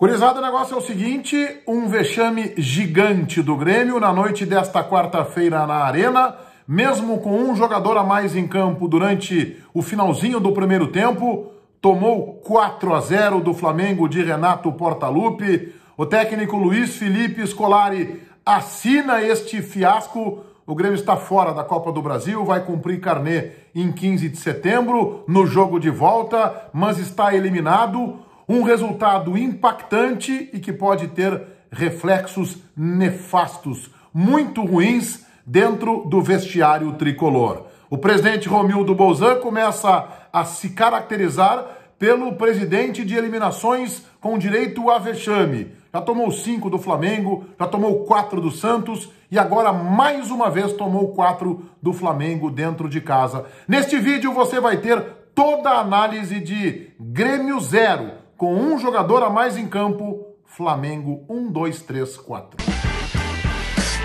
Curizado, o negócio é o seguinte: um vexame gigante do Grêmio na noite desta quarta-feira na Arena. Mesmo com um jogador a mais em campo durante o finalzinho do primeiro tempo, tomou 4 a 0 do Flamengo de Renato Portaluppi. O técnico Luiz Felipe Scolari assina este fiasco. O Grêmio está fora da Copa do Brasil, vai cumprir carnê em 15 de setembro, no jogo de volta, mas está eliminado um resultado impactante e que pode ter reflexos nefastos, muito ruins dentro do vestiário tricolor. O presidente Romildo Bolzan começa a se caracterizar pelo presidente de eliminações com direito a vexame. Já tomou cinco do Flamengo, já tomou quatro do Santos e agora mais uma vez tomou quatro do Flamengo dentro de casa. Neste vídeo você vai ter toda a análise de Grêmio Zero, com um jogador a mais em campo, Flamengo 1, 2, 3, 4.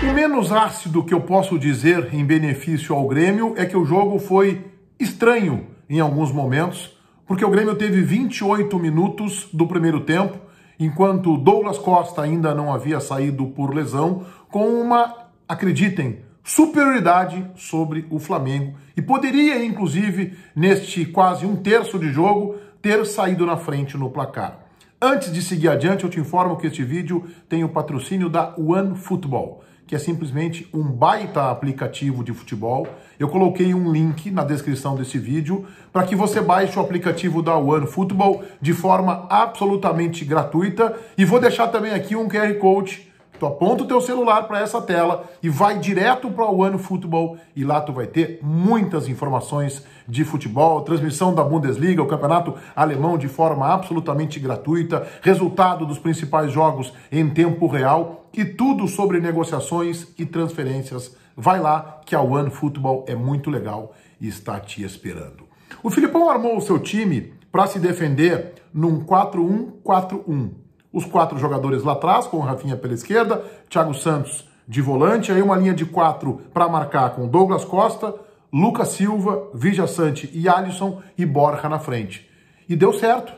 O menos ácido que eu posso dizer em benefício ao Grêmio é que o jogo foi estranho em alguns momentos, porque o Grêmio teve 28 minutos do primeiro tempo, enquanto Douglas Costa ainda não havia saído por lesão, com uma, acreditem, superioridade sobre o Flamengo. E poderia, inclusive, neste quase um terço de jogo, ter saído na frente no placar. Antes de seguir adiante, eu te informo que este vídeo tem o patrocínio da Football, que é simplesmente um baita aplicativo de futebol. Eu coloquei um link na descrição desse vídeo para que você baixe o aplicativo da Football de forma absolutamente gratuita e vou deixar também aqui um QR Code Tu aponta o teu celular para essa tela e vai direto para o Ano Futebol e lá tu vai ter muitas informações de futebol, transmissão da Bundesliga, o campeonato alemão de forma absolutamente gratuita, resultado dos principais jogos em tempo real e tudo sobre negociações e transferências. Vai lá que a One Futebol é muito legal e está te esperando. O Filipão armou o seu time para se defender num 4-1-4-1 os quatro jogadores lá atrás, com o Rafinha pela esquerda, Thiago Santos de volante, aí uma linha de quatro para marcar com Douglas Costa, Lucas Silva, Vija Sante e Alisson e Borja na frente. E deu certo.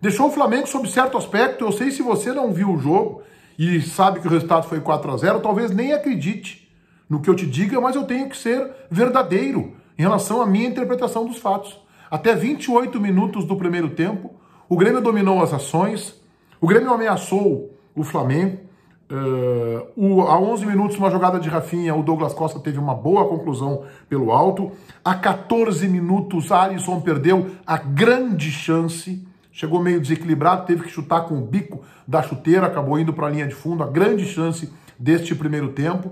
Deixou o Flamengo sob certo aspecto. Eu sei se você não viu o jogo e sabe que o resultado foi 4 a 0 talvez nem acredite no que eu te diga, mas eu tenho que ser verdadeiro em relação à minha interpretação dos fatos. Até 28 minutos do primeiro tempo, o Grêmio dominou as ações, o Grêmio ameaçou o Flamengo. Uh, o, a 11 minutos, uma jogada de Rafinha, o Douglas Costa teve uma boa conclusão pelo alto. A 14 minutos, Alisson perdeu a grande chance. Chegou meio desequilibrado, teve que chutar com o bico da chuteira, acabou indo para a linha de fundo. A grande chance deste primeiro tempo.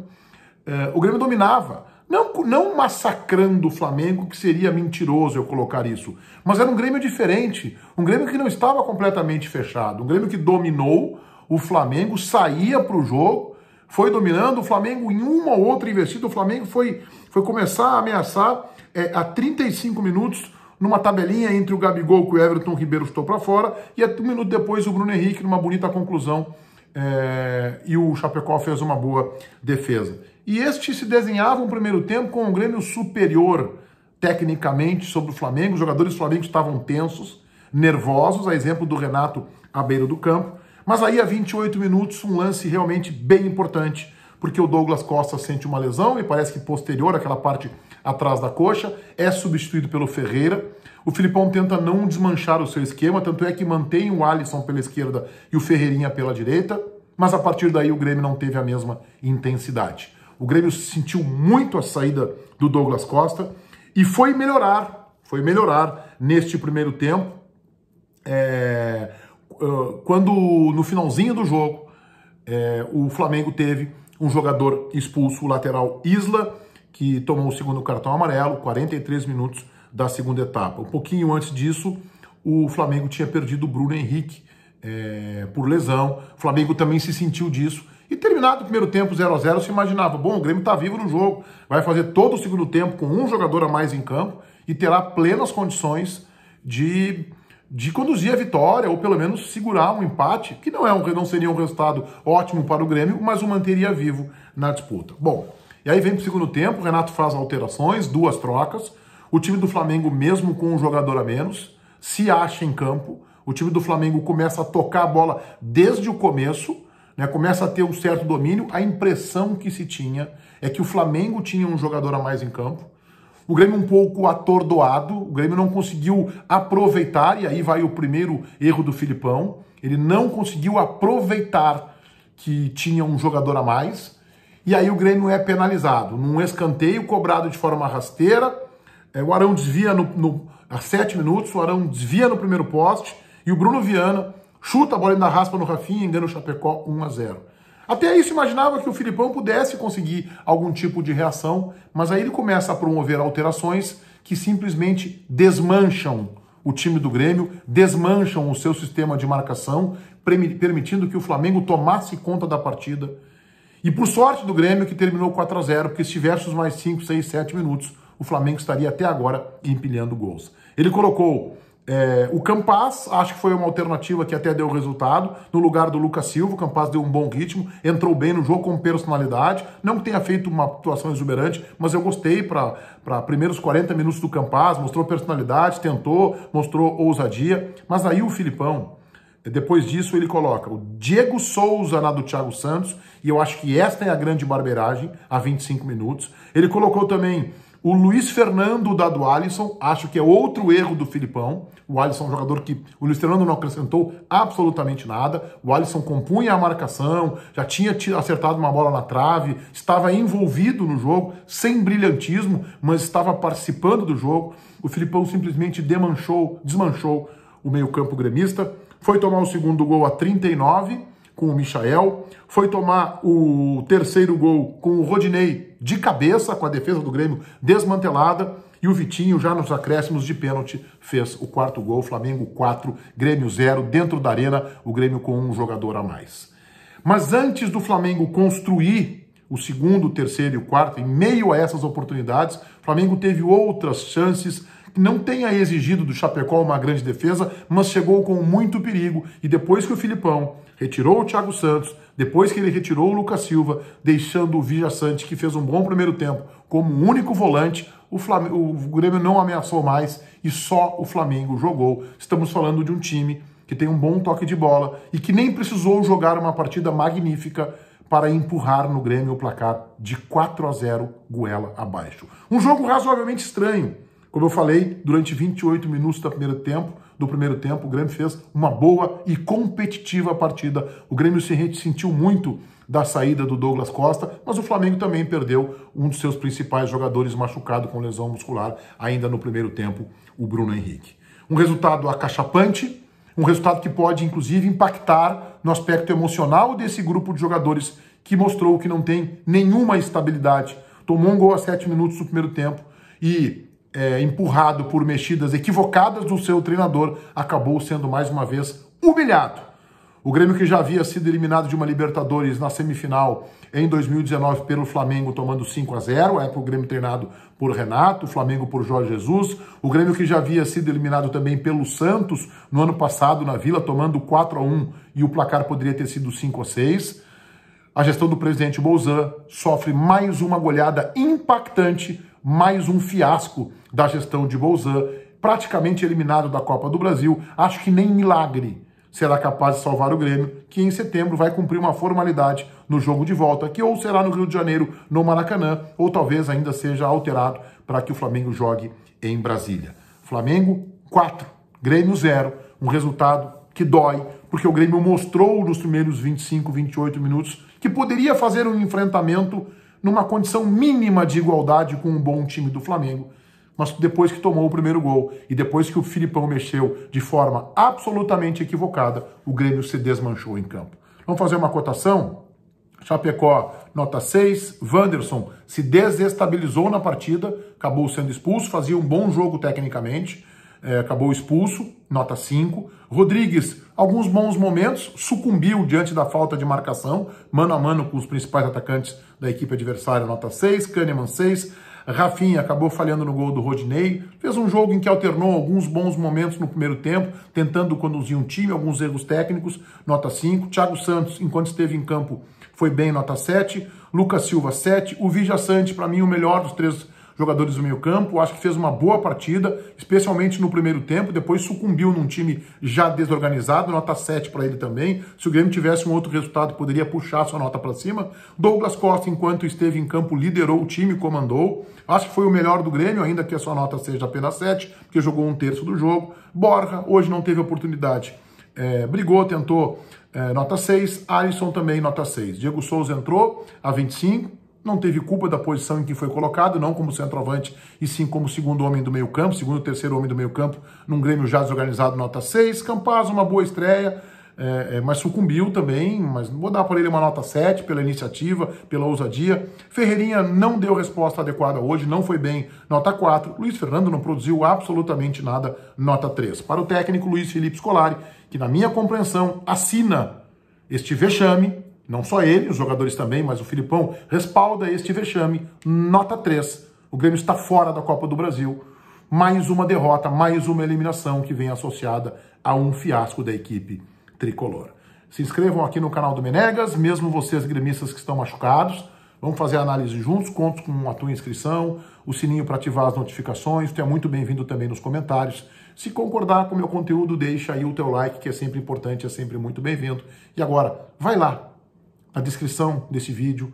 Uh, o Grêmio dominava. Não, não massacrando o Flamengo, que seria mentiroso eu colocar isso, mas era um Grêmio diferente, um Grêmio que não estava completamente fechado, um Grêmio que dominou o Flamengo, saía para o jogo, foi dominando o Flamengo em uma ou outra investida, o Flamengo foi, foi começar a ameaçar é, a 35 minutos numa tabelinha entre o Gabigol que o Everton Ribeiro estou para fora e um minuto depois o Bruno Henrique numa bonita conclusão é, e o Chapecó fez uma boa defesa. E este se desenhava um primeiro tempo com o um Grêmio superior tecnicamente sobre o Flamengo. Os jogadores do Flamengo estavam tensos, nervosos, a exemplo do Renato à beira do campo. Mas aí, a 28 minutos, um lance realmente bem importante, porque o Douglas Costa sente uma lesão e parece que posterior, aquela parte atrás da coxa, é substituído pelo Ferreira. O Filipão tenta não desmanchar o seu esquema, tanto é que mantém o Alisson pela esquerda e o Ferreirinha pela direita, mas a partir daí o Grêmio não teve a mesma intensidade. O Grêmio sentiu muito a saída do Douglas Costa e foi melhorar, foi melhorar neste primeiro tempo. É, quando no finalzinho do jogo é, o Flamengo teve um jogador expulso, o lateral Isla, que tomou o segundo cartão amarelo, 43 minutos da segunda etapa. Um pouquinho antes disso, o Flamengo tinha perdido o Bruno Henrique é, por lesão. O Flamengo também se sentiu disso e terminado o primeiro tempo 0 a 0 se imaginava, bom, o Grêmio está vivo no jogo, vai fazer todo o segundo tempo com um jogador a mais em campo e terá plenas condições de, de conduzir a vitória ou pelo menos segurar um empate, que não, é um, não seria um resultado ótimo para o Grêmio, mas o manteria vivo na disputa. Bom, e aí vem para o segundo tempo, o Renato faz alterações, duas trocas, o time do Flamengo, mesmo com um jogador a menos, se acha em campo, o time do Flamengo começa a tocar a bola desde o começo, né, começa a ter um certo domínio. A impressão que se tinha é que o Flamengo tinha um jogador a mais em campo. O Grêmio um pouco atordoado, o Grêmio não conseguiu aproveitar, e aí vai o primeiro erro do Filipão. Ele não conseguiu aproveitar que tinha um jogador a mais. E aí o Grêmio é penalizado num escanteio cobrado de forma rasteira. É, o Arão desvia no, no, a sete minutos, o Arão desvia no primeiro poste. E o Bruno Viana Chuta a bola ainda raspa no Rafinha e engana o Chapecó 1 a 0. Até isso imaginava que o Filipão pudesse conseguir algum tipo de reação, mas aí ele começa a promover alterações que simplesmente desmancham o time do Grêmio, desmancham o seu sistema de marcação, permitindo que o Flamengo tomasse conta da partida. E por sorte do Grêmio, que terminou 4 a 0 porque se tivesse os mais 5, 6, 7 minutos, o Flamengo estaria até agora empilhando gols. Ele colocou é, o Campas, acho que foi uma alternativa que até deu resultado, no lugar do Lucas Silva, o Campas deu um bom ritmo, entrou bem no jogo com personalidade, não que tenha feito uma atuação exuberante, mas eu gostei para primeiros 40 minutos do Campas, mostrou personalidade, tentou, mostrou ousadia, mas aí o Filipão, depois disso ele coloca o Diego Souza na do Thiago Santos, e eu acho que esta é a grande barbeiragem, a 25 minutos, ele colocou também o Luiz Fernando da do Alisson, acho que é outro erro do Filipão. O Alisson é um jogador que o Luiz Fernando não acrescentou absolutamente nada. O Alisson compunha a marcação, já tinha acertado uma bola na trave, estava envolvido no jogo, sem brilhantismo, mas estava participando do jogo. O Filipão simplesmente demanchou, desmanchou o meio-campo gremista. Foi tomar o segundo gol a 39 com o Michael, foi tomar o terceiro gol com o Rodinei de cabeça com a defesa do Grêmio desmantelada. E o Vitinho, já nos acréscimos de pênalti, fez o quarto gol. Flamengo 4, Grêmio 0. Dentro da arena, o Grêmio com um jogador a mais. Mas antes do Flamengo construir o segundo, o terceiro e o quarto, em meio a essas oportunidades, o Flamengo teve outras chances não tenha exigido do Chapecó uma grande defesa, mas chegou com muito perigo. E depois que o Filipão retirou o Thiago Santos, depois que ele retirou o Lucas Silva, deixando o Vija Sante, que fez um bom primeiro tempo, como único volante, o, Flam... o Grêmio não ameaçou mais e só o Flamengo jogou. Estamos falando de um time que tem um bom toque de bola e que nem precisou jogar uma partida magnífica para empurrar no Grêmio o placar de 4 a 0 goela abaixo. Um jogo razoavelmente estranho, como eu falei, durante 28 minutos do primeiro tempo, do primeiro tempo, o Grêmio fez uma boa e competitiva partida. O Grêmio se sentiu muito da saída do Douglas Costa, mas o Flamengo também perdeu um dos seus principais jogadores machucado com lesão muscular ainda no primeiro tempo, o Bruno Henrique. Um resultado acachapante, um resultado que pode inclusive impactar no aspecto emocional desse grupo de jogadores que mostrou que não tem nenhuma estabilidade. Tomou um gol a sete minutos do primeiro tempo e é, empurrado por mexidas equivocadas do seu treinador, acabou sendo mais uma vez humilhado. O Grêmio que já havia sido eliminado de uma Libertadores na semifinal em 2019 pelo Flamengo, tomando 5 a 0, é para o Grêmio treinado por Renato, o Flamengo por Jorge Jesus. O Grêmio que já havia sido eliminado também pelo Santos no ano passado na Vila, tomando 4 a 1 e o placar poderia ter sido 5 a 6. A gestão do presidente Bolzan sofre mais uma goleada impactante mais um fiasco da gestão de Bolzan, praticamente eliminado da Copa do Brasil. Acho que nem milagre será capaz de salvar o Grêmio, que em setembro vai cumprir uma formalidade no jogo de volta, que ou será no Rio de Janeiro, no Maracanã, ou talvez ainda seja alterado para que o Flamengo jogue em Brasília. Flamengo 4, Grêmio 0, um resultado que dói, porque o Grêmio mostrou nos primeiros 25, 28 minutos que poderia fazer um enfrentamento numa condição mínima de igualdade com um bom time do Flamengo. Mas depois que tomou o primeiro gol e depois que o Filipão mexeu de forma absolutamente equivocada, o Grêmio se desmanchou em campo. Vamos fazer uma cotação? Chapecó, nota 6. Wanderson se desestabilizou na partida, acabou sendo expulso, fazia um bom jogo tecnicamente é, acabou expulso, nota 5. Rodrigues, alguns bons momentos, sucumbiu diante da falta de marcação, mano a mano com os principais atacantes da equipe adversária, nota 6. Kahneman, 6. Rafinha acabou falhando no gol do Rodinei, fez um jogo em que alternou alguns bons momentos no primeiro tempo, tentando conduzir um time, alguns erros técnicos, nota 5. Thiago Santos, enquanto esteve em campo, foi bem, nota 7. Lucas Silva, 7. O Vija Sante, para mim, o melhor dos três jogadores do meio campo. Acho que fez uma boa partida, especialmente no primeiro tempo. Depois sucumbiu num time já desorganizado, nota 7 para ele também. Se o Grêmio tivesse um outro resultado, poderia puxar sua nota para cima. Douglas Costa, enquanto esteve em campo, liderou o time, comandou. Acho que foi o melhor do Grêmio, ainda que a sua nota seja apenas 7, porque jogou um terço do jogo. Borja, hoje não teve oportunidade. É, brigou, tentou é, nota 6, Alisson também nota 6. Diego Souza entrou a 25, não teve culpa da posição em que foi colocado, não como centroavante, e sim como segundo homem do meio-campo, segundo terceiro homem do meio-campo, num Grêmio já desorganizado, nota 6. Campaz, uma boa estreia, é, é, mas sucumbiu também, mas vou dar para ele uma nota 7 pela iniciativa, pela ousadia. Ferreirinha não deu resposta adequada hoje, não foi bem, nota 4. Luiz Fernando não produziu absolutamente nada, nota 3. Para o técnico Luiz Felipe Scolari, que na minha compreensão assina este vexame, não só ele, os jogadores também, mas o Filipão respalda este vexame. Nota 3. O Grêmio está fora da Copa do Brasil. Mais uma derrota, mais uma eliminação que vem associada a um fiasco da equipe tricolor. Se inscrevam aqui no canal do Menegas, mesmo vocês gremistas que estão machucados. Vamos fazer a análise juntos, conto com a tua inscrição, o sininho para ativar as notificações. Tu é muito bem-vindo também nos comentários. Se concordar com o meu conteúdo, deixa aí o teu like, que é sempre importante, é sempre muito bem-vindo. E agora, vai lá, na descrição desse vídeo,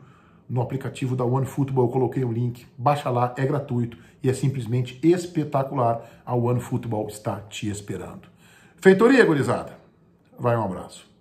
no aplicativo da OneFootball, eu coloquei um link. Baixa lá, é gratuito e é simplesmente espetacular. A OneFootball está te esperando. Feitoria, gurizada. Vai um abraço.